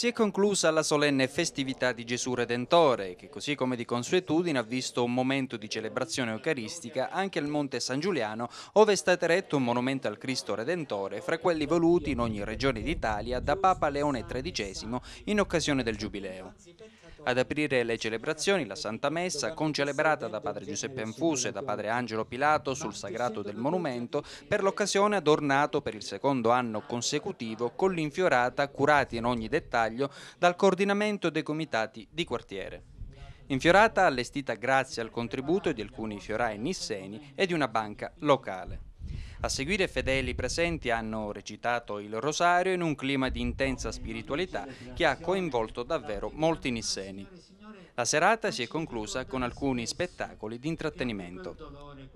Si è conclusa la solenne festività di Gesù Redentore, che così come di consuetudine ha visto un momento di celebrazione eucaristica anche al Monte San Giuliano, ove è stato eretto un monumento al Cristo Redentore fra quelli voluti in ogni regione d'Italia da Papa Leone XIII in occasione del Giubileo. Ad aprire le celebrazioni la Santa Messa, concelebrata da Padre Giuseppe Anfuso e da Padre Angelo Pilato sul sagrato del monumento, per l'occasione adornato per il secondo anno consecutivo con l'infiorata curati in ogni dettaglio dettaglio dal coordinamento dei comitati di quartiere. Infiorata allestita grazie al contributo di alcuni fiorai nisseni e di una banca locale. A seguire fedeli presenti hanno recitato il rosario in un clima di intensa spiritualità che ha coinvolto davvero molti nisseni. La serata si è conclusa con alcuni spettacoli di intrattenimento.